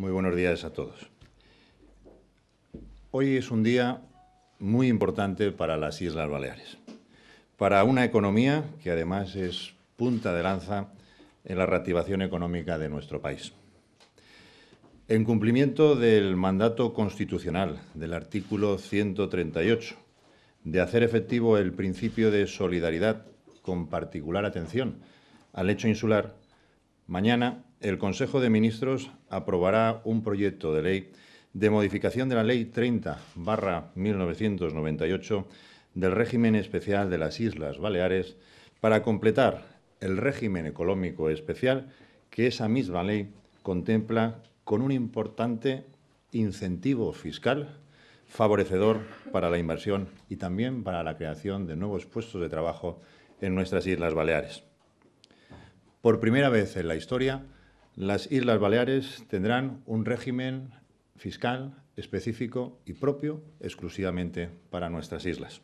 Muy buenos días a todos. Hoy es un día muy importante para las Islas Baleares, para una economía que además es punta de lanza en la reactivación económica de nuestro país. En cumplimiento del mandato constitucional del artículo 138, de hacer efectivo el principio de solidaridad con particular atención al hecho insular, mañana el Consejo de Ministros aprobará un proyecto de ley de modificación de la Ley 30-1998 del régimen especial de las Islas Baleares para completar el régimen económico especial que esa misma ley contempla con un importante incentivo fiscal favorecedor para la inversión y también para la creación de nuevos puestos de trabajo en nuestras Islas Baleares. Por primera vez en la historia, las Islas Baleares tendrán un régimen fiscal específico y propio exclusivamente para nuestras islas.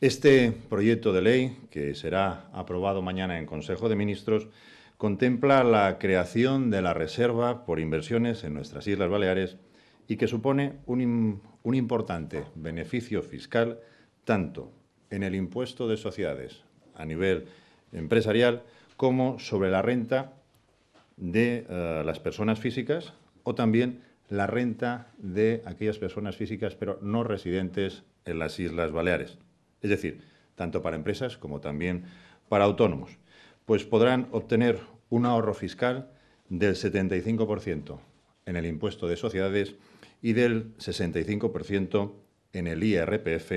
Este proyecto de ley, que será aprobado mañana en Consejo de Ministros, contempla la creación de la Reserva por Inversiones en nuestras Islas Baleares y que supone un, importante beneficio fiscal tanto en el impuesto de sociedades a nivel empresarial como sobre la renta de eh, las personas físicas o también la renta de aquellas personas físicas pero no residentes en las Islas Baleares. Es decir, tanto para empresas como también para autónomos. Pues podrán obtener un ahorro fiscal del 75% en el impuesto de sociedades y del 65% en el IRPF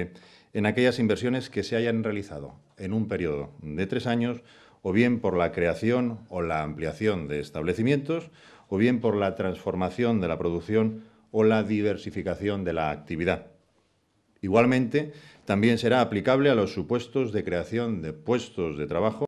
en aquellas inversiones que se hayan realizado en un periodo de tres años o bien por la creación o la ampliación de establecimientos, o bien por la transformación de la producción o la diversificación de la actividad. Igualmente, también será aplicable a los supuestos de creación de puestos de trabajo